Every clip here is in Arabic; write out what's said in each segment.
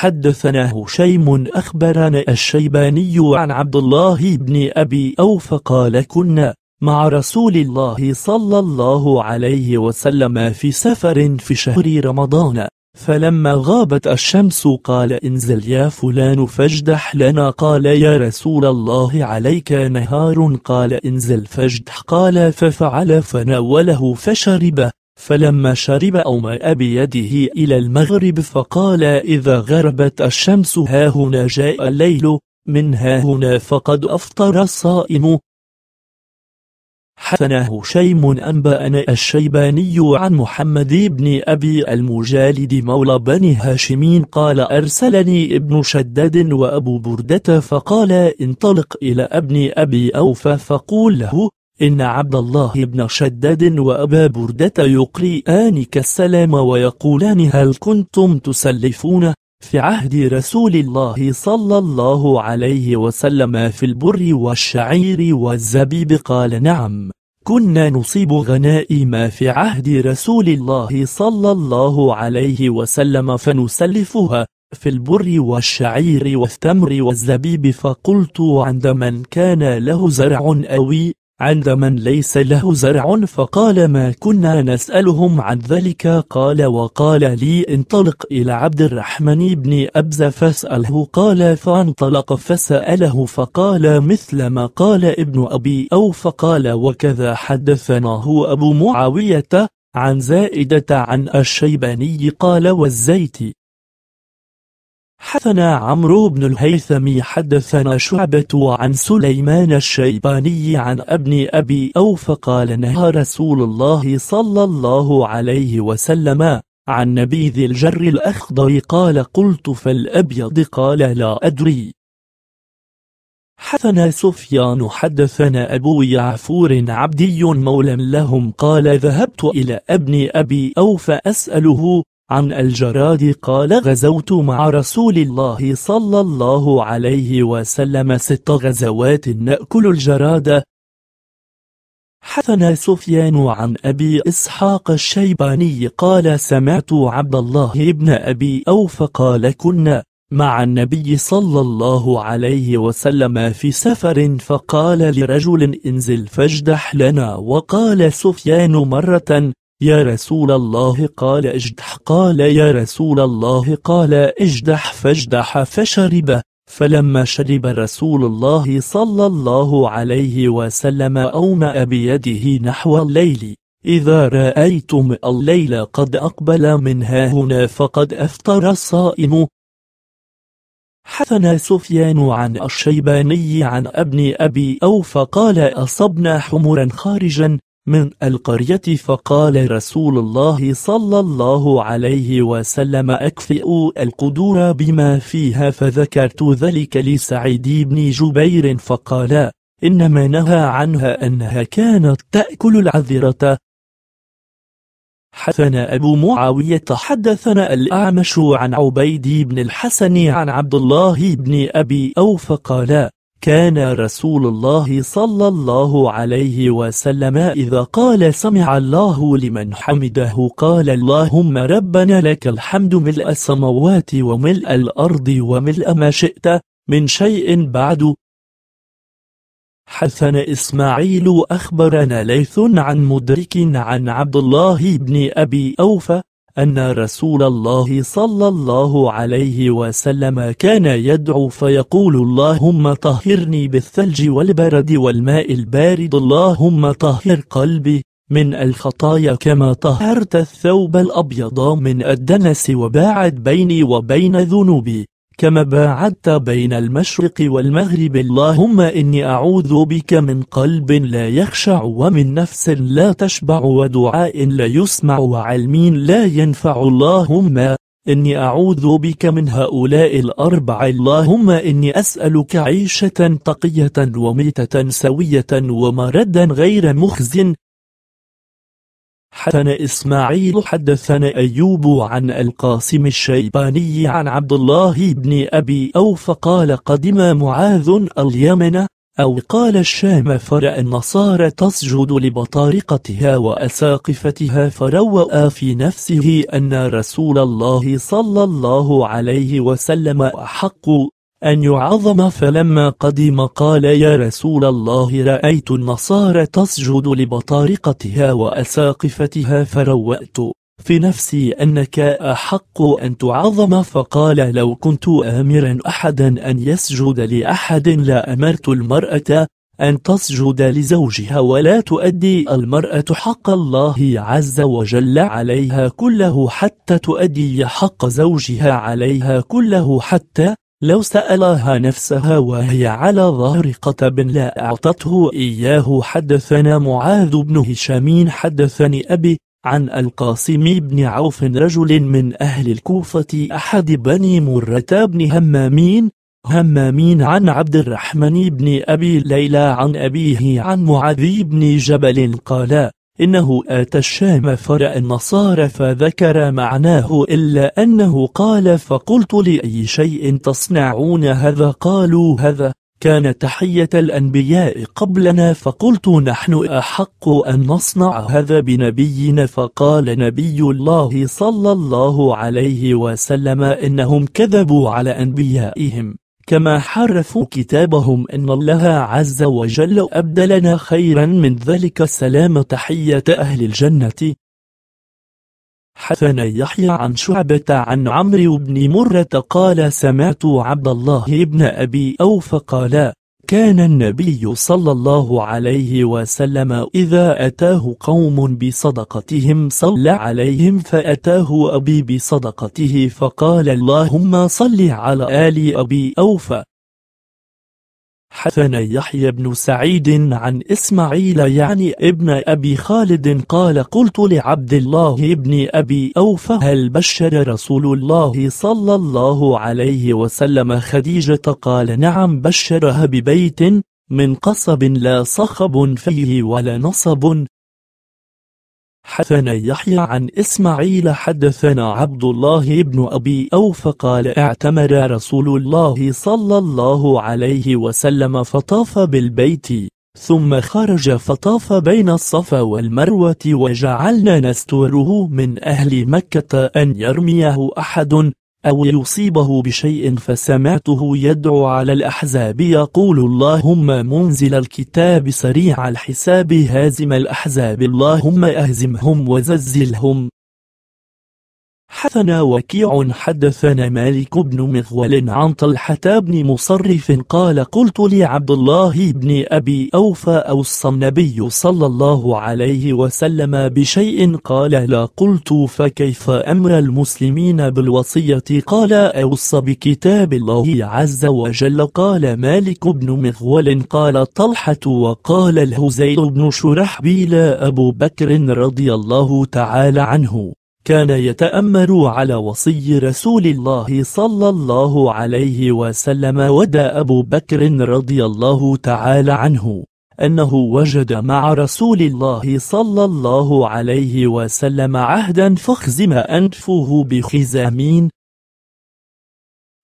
حدثنا هشيم أخبرنا الشيباني عن عبد الله بن أبي أوف قال كنا مع رسول الله صلى الله عليه وسلم في سفر في شهر رمضان فلما غابت الشمس قال انزل يا فلان فاجدح لنا قال يا رسول الله عليك نهار قال انزل فاجدح قال ففعل فناوله فشربه فلما شرب أو ماء بيده إلى المغرب فقال إذا غربت الشمس هاهنا جاء الليل من هاهنا فقد أفطر الصائم حسنه شيم أنبأنا الشيباني عن محمد بن أبي المجالد مولى بني هاشمين قال أرسلني ابن شداد وأبو بردة فقال انطلق إلى ابن أبي أوفى فقول له إن عبد الله بن شداد وأبا بردة يقرئانك السلام ويقولان هل كنتم تسلفون في عهد رسول الله صلى الله عليه وسلم في البر والشعير والزبيب قال نعم كنا نصيب غنائم في عهد رسول الله صلى الله عليه وسلم فنسلفها في البر والشعير والتمر والزبيب فقلت عند من كان له زرع أوي عند من ليس له زرع فقال ما كنا نسألهم عن ذلك قال وقال لي انطلق إلى عبد الرحمن بن أبز فاسأله قال فانطلق فسأله فقال مثل ما قال ابن أبي أو فقال وكذا حدثناه أبو معاوية عن زائدة عن الشيباني قال والزيتي حدثنا عمرو بن الهيثم حدثنا شعبة عن سليمان الشيباني عن ابن أبي أوف قال نهى رسول الله صلى الله عليه وسلم عن نبيذ الجر الأخضر قال قلت فالأبيض قال لا أدري حدثنا سفيان حدثنا أبو يعفور عبدي مولى لهم قال ذهبت إلى ابن أبي أوف أسأله عن الجراد قال غزوت مع رسول الله صلى الله عليه وسلم ست غزوات نأكل الجراد حثنا سفيان عن أبي إسحاق الشيباني قال سمعت عبد الله بن أبي أوف قال كنا مع النبي صلى الله عليه وسلم في سفر فقال لرجل انزل فاجدح لنا وقال سفيان مرة يا رسول الله قال اجدح قال يا رسول الله قال اجدح فاجدح فشرب فلما شرب رسول الله صلى الله عليه وسلم أومأ بيده نحو الليل إذا رأيتم الليل قد أقبل منها هنا فقد أفطر الصائم حثنا سفيان عن الشيباني عن ابن أبي أوف قال أصبنا حمرا خارجا من القرية فقال رسول الله صلى الله عليه وسلم أكفئوا القدور بما فيها فذكرت ذلك لسعيد بن جبير فقال إنما نهى عنها أنها كانت تأكل العذرة حدثنا أبو معاوية حدثنا الأعمش عن عبيد بن الحسن عن عبد الله بن أبي أوف قال كان رسول الله صلى الله عليه وسلم إذا قال سمع الله لمن حمده قال اللهم ربنا لك الحمد ملء السماوات وملء الأرض وملء ما شئت من شيء بعد حثنا إسماعيل أخبرنا ليث عن مدرك عن عبد الله بن أبي أوفى أن رسول الله صلى الله عليه وسلم كان يدعو فيقول اللهم طهرني بالثلج والبرد والماء البارد اللهم طهر قلبي من الخطايا كما طهرت الثوب الأبيض من الدنس وباعد بيني وبين ذنوبي كما باعدت بين المشرق والمغرب اللهم إني أعوذ بك من قلب لا يخشع ومن نفس لا تشبع ودعاء لا يسمع وعلم لا ينفع اللهم إني أعوذ بك من هؤلاء الأربع اللهم إني أسألك عيشة تقية وميتة سوية ومردا غير مخز حدثنا إسماعيل حدثنا أيوب عن القاسم الشيباني عن عبد الله بن أبي أوف قال قدم معاذ اليمن أو قال الشام فرأى النصارى تسجد لبطارقتها وأساقفتها فروأ في نفسه أن رسول الله صلى الله عليه وسلم أحق أن يعظم فلما قدم قال يا رسول الله رأيت النصارى تسجد لبطارقتها وأساقفتها فروأت في نفسي أنك أحق أن تعظم فقال لو كنت آمرا أحدا أن يسجد لأحد لأمرت أمرت المرأة أن تسجد لزوجها ولا تؤدي المرأة حق الله عز وجل عليها كله حتى تؤدي حق زوجها عليها كله حتى لو سألها نفسها وهي على ظهر قتب لا أعطته إياه حدثنا معاذ بن هشام حدثني أبي عن القاسم بن عوف رجل من أهل الكوفة أحد بني مرة بن همامين همامين عن عبد الرحمن بن أبي ليلى عن أبيه عن معاذ بن جبل قال إنه آتى الشام فرأى النصارى فذكر معناه إلا أنه قال فقلت لأي شيء تصنعون هذا قالوا هذا كان تحية الأنبياء قبلنا فقلت نحن أحق أن نصنع هذا بنبينا فقال نبي الله صلى الله عليه وسلم إنهم كذبوا على أنبيائهم كما حرفوا كتابهم إن الله عز وجل أبدلنا خيرا من ذلك السلام تحية أهل الجنة حثنا يحيى عن شعبة عن عمرو بن مرة قال سمعت عبد الله بن أبي أوف قال كان النبي صلى الله عليه وسلم إذا أتاه قوم بصدقتهم صلى عليهم فأتاه أبي بصدقته فقال اللهم صل على آل أبي أوفى حدثنا يحيى بن سعيد عن إسماعيل يعني ابن أبي خالد قال قلت لعبد الله ابن أبي أوفى هل بشر رسول الله صلى الله عليه وسلم خديجة قال نعم بشرها ببيت من قصب لا صخب فيه ولا نصب حدثنا يحيى عن إسماعيل حدثنا عبد الله بن أبي أوف قال اعتمر رسول الله صلى الله عليه وسلم فطاف بالبيت ثم خرج فطاف بين الصفا والمروة وجعلنا نستوره من أهل مكة أن يرميه أحد أو يصيبه بشيء فسمعته يدعو على الأحزاب يقول اللهم منزل الكتاب سريع الحساب هازم الأحزاب اللهم أهزمهم وزلزلهم حثنا وكيع حدثنا مالك بن مغول عن طلحة بن مصرف قال قلت لعبد الله بن أبي أوفى أوصى النبي صلى الله عليه وسلم بشيء قال لا قلت فكيف أمر المسلمين بالوصية قال أوصى بكتاب الله عز وجل قال مالك بن مغول قال طلحة وقال الهزيل بن شرحبيل أبو بكر رضي الله تعالى عنه كان يتأمر على وصي رسول الله صلى الله عليه وسلم ودى أبو بكر رضي الله تعالى عنه أنه وجد مع رسول الله صلى الله عليه وسلم عهدا فخزم أنفه بخزامين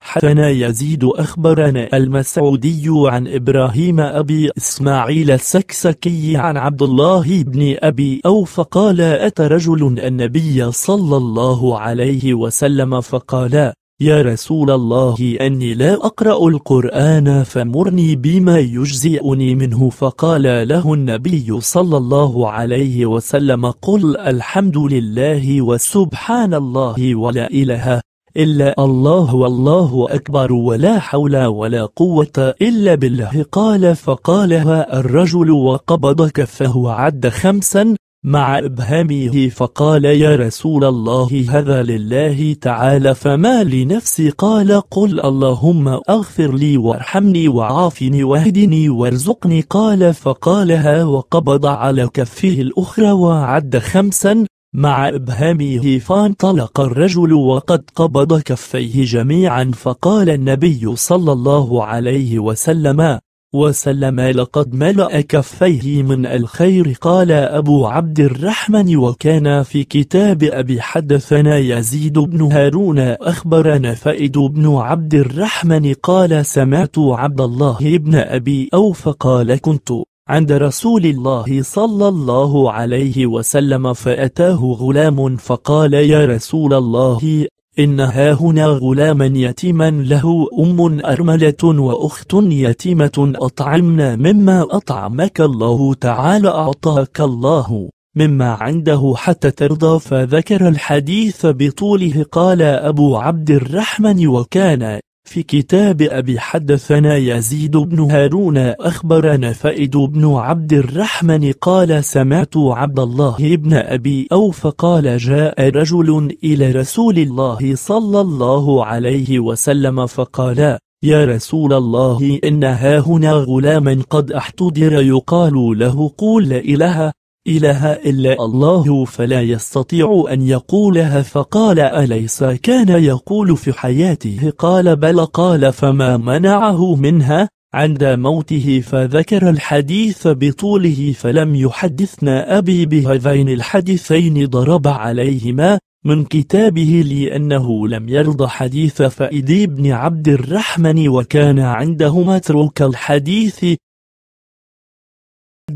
حدثنا يزيد أخبرنا المسعودي عن إبراهيم أبي إسماعيل السكسكي عن عبد الله بن أبي أوف قال أتى رجل النبي صلى الله عليه وسلم فقال يا رسول الله أني لا أقرأ القرآن فمرني بما يجزئني منه فقال له النبي صلى الله عليه وسلم قل الحمد لله وسبحان الله ولا إله إلا الله والله أكبر ولا حول ولا قوة إلا بالله قال فقالها الرجل وقبض كفه وعد خمسا مع إبهامه فقال يا رسول الله هذا لله تعالى فما لنفسي قال قل اللهم أغفر لي وارحمني وعافني واهدني وارزقني قال فقالها وقبض على كفه الأخرى وعد خمسا مع إبهامه فانطلق الرجل وقد قبض كفيه جميعا فقال النبي صلى الله عليه وسلم وسلم لقد ملأ كفيه من الخير قال أبو عبد الرحمن وكان في كتاب أبي حدثنا يزيد بن هارون أخبرنا فائد بن عبد الرحمن قال سمعت عبد الله بن أبي أوف قال كنت عند رسول الله صلى الله عليه وسلم فأتاه غلام فقال يا رسول الله إن هنا غلاما يتيما له أم أرملة وأخت يتيمة أطعمنا مما أطعمك الله تعالى أعطاك الله مما عنده حتى ترضى فذكر الحديث بطوله قال أبو عبد الرحمن وكان في كتاب أبي حدثنا يزيد بن هارون أخبرنا فائد بن عبد الرحمن قال سمعت عبد الله بن أبي أوف قال جاء رجل إلى رسول الله صلى الله عليه وسلم فقال يا رسول الله إن هاهنا غلاما قد احتضر يقال له قول إله إله إلا الله فلا يستطيع أن يقولها فقال أليس كان يقول في حياته قال بل قال فما منعه منها عند موته فذكر الحديث بطوله فلم يحدثنا أبي بهذين الحديثين ضرب عليهما من كتابه لأنه لم يرض حديث فائد بن عبد الرحمن وكان عندهما ترك الحديث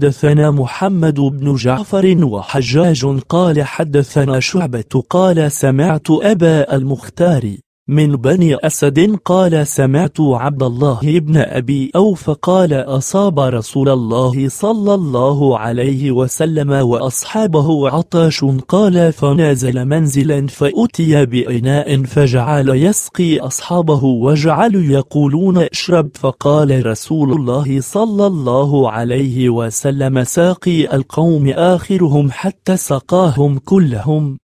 حدثنا محمد بن جعفر وحجاج قال حدثنا شعبة قال سمعت أبا المختار من بني أسد قال سمعت عبد الله بن أبي أوف قال أصاب رسول الله صلى الله عليه وسلم وأصحابه عطاش قال فنازل منزلا فأتي بإناء فجعل يسقي أصحابه وجعلوا يقولون اشرب فقال رسول الله صلى الله عليه وسلم ساقي القوم آخرهم حتى سقاهم كلهم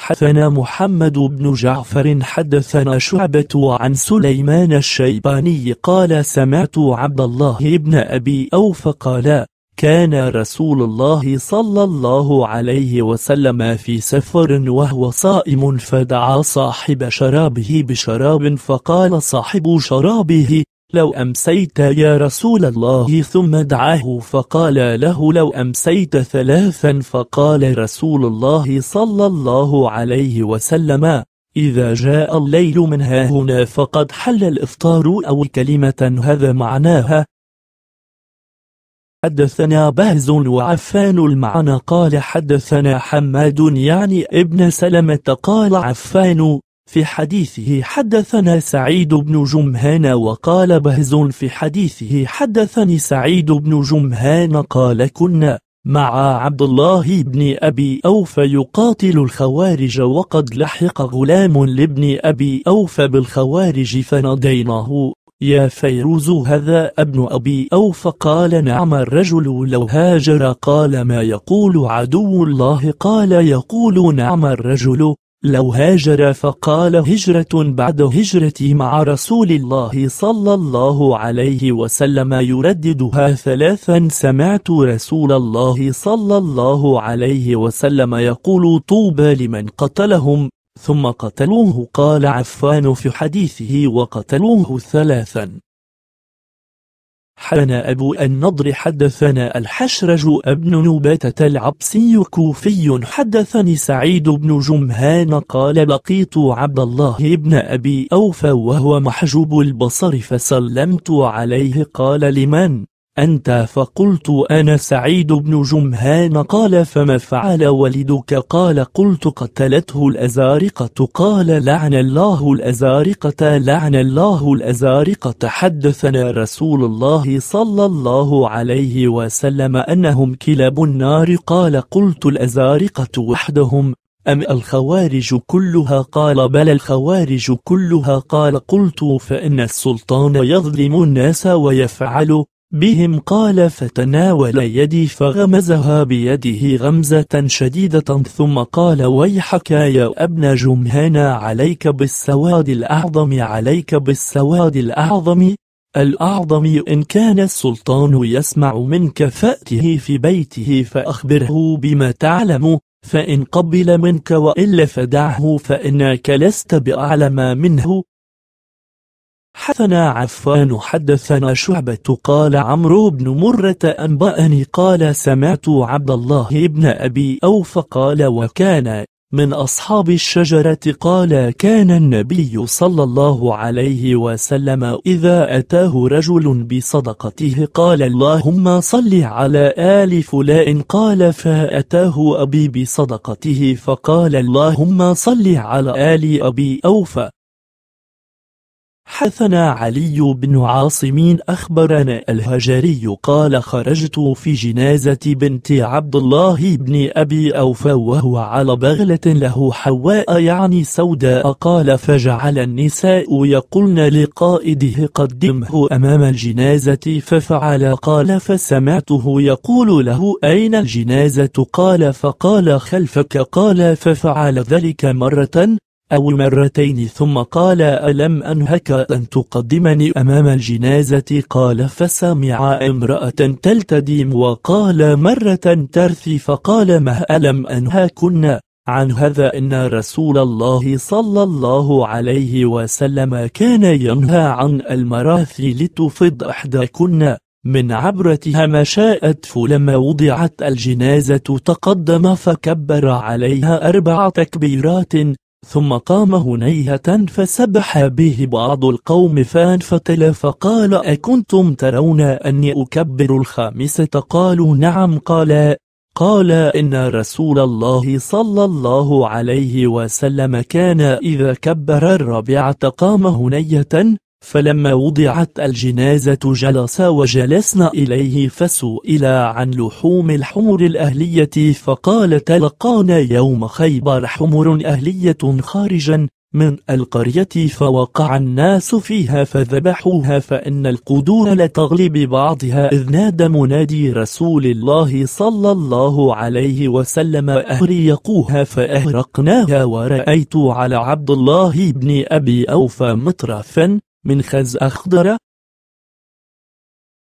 حدثنا محمد بن جعفر حدثنا شعبة عن سليمان الشيباني قال سمعت عبد الله بن أبي أوف قال كان رسول الله صلى الله عليه وسلم في سفر وهو صائم فدعا صاحب شرابه بشراب فقال صاحب شرابه لو أمسيت يا رسول الله ثم دعاه فقال له لو أمسيت ثلاثا فقال رسول الله صلى الله عليه وسلم إذا جاء الليل من هنا فقد حل الإفطار أو كلمة هذا معناها حدثنا بهز وعفان المعنى قال حدثنا حماد يعني ابن سلمة قال عفان في حديثه حدثنا سعيد بن جمهان وقال بهز في حديثه حدثني سعيد بن جمهان قال كنا مع عبد الله بن أبي أوف يقاتل الخوارج وقد لحق غلام لابن أبي أوف بالخوارج فناديناه يا فيروز هذا ابن أبي أوف قال نعم الرجل لو هاجر قال ما يقول عدو الله قال يقول نعم الرجل لو هاجر فقال هجرة بعد هجرتي مع رسول الله صلى الله عليه وسلم يرددها ثلاثا سمعت رسول الله صلى الله عليه وسلم يقول طوبى لمن قتلهم ثم قتلوه قال عفان في حديثه وقتلوه ثلاثا حدثنا أبو النضر حدثنا الحشرج ابن نباتة العبسي كوفي حدثني سعيد بن جمهان قال لقيت عبد الله بن أبي أوفى وهو محجوب البصر فسلمت عليه قال لمن أنت فقلت أنا سعيد بن جمهان قال فما فعل والدك قال قلت قتلته الأزارقة قال لعن الله الأزارقة لعن الله الأزارقة حدثنا رسول الله صلى الله عليه وسلم أنهم كلاب النار قال قلت الأزارقة وحدهم أم الخوارج كلها قال بل الخوارج كلها قال قلت فإن السلطان يظلم الناس ويفعل بهم قال فتناول يدي فغمزها بيده غمزة شديدة ثم قال ويحك يا ابن جمهان عليك بالسواد الأعظم عليك بالسواد الأعظم الأعظم إن كان السلطان يسمع منك فأته في بيته فأخبره بما تعلم فإن قبل منك وإلا فدعه فإنك لست بأعلم منه حدثنا عفان حدثنا شعبة قال عمرو بن مرة أنبأني قال سمعت عبد الله بن أبي أوف قال وكان من أصحاب الشجرة قال كان النبي صلى الله عليه وسلم إذا أتاه رجل بصدقته قال اللهم صل على آل فلان قال فأتاه أبي بصدقته فقال اللهم صل على آل أبي أوفى حثنا علي بن عاصم أخبرنا الهجري قال خرجت في جنازة بنت عبد الله بن أبي أوفى وهو على بغلة له حواء يعني سوداء قال فجعل النساء يقولن لقائده قدمه أمام الجنازة ففعل قال فسمعته يقول له أين الجنازة قال فقال خلفك قال ففعل ذلك مرة أو مرتين ثم قال ألم أنهك أن تقدمني أمام الجنازة قال فسمع امرأة تلتدم وقال مرة ترثي فقال ما ألم أنهاكن عن هذا إن رسول الله صلى الله عليه وسلم كان ينهى عن المراثي لتفض إحداكن من عبرتها ما شاءت فلما وضعت الجنازة تقدم فكبر عليها أربع تكبيرات ثم قام هنيهة فسبح به بعض القوم فانفتل فقال أكنتم ترون أني أكبر الخامسة قالوا نعم قال قال إن رسول الله صلى الله عليه وسلم كان إذا كبر الرابعة قام هنيهة فلما وضعت الجنازة جلس وجلسنا إليه فسئل عن لحوم الحمر الأهلية فقال تلقانا يوم خيبر حمر أهلية خارجا من القرية فوقع الناس فيها فذبحوها فإن القدور لتغلي ببعضها إذ نادى منادي رسول الله صلى الله عليه وسلم أهريقوها فأهرقناها ورأيت على عبد الله بن أبي أوفى مطرفا من خز أخضر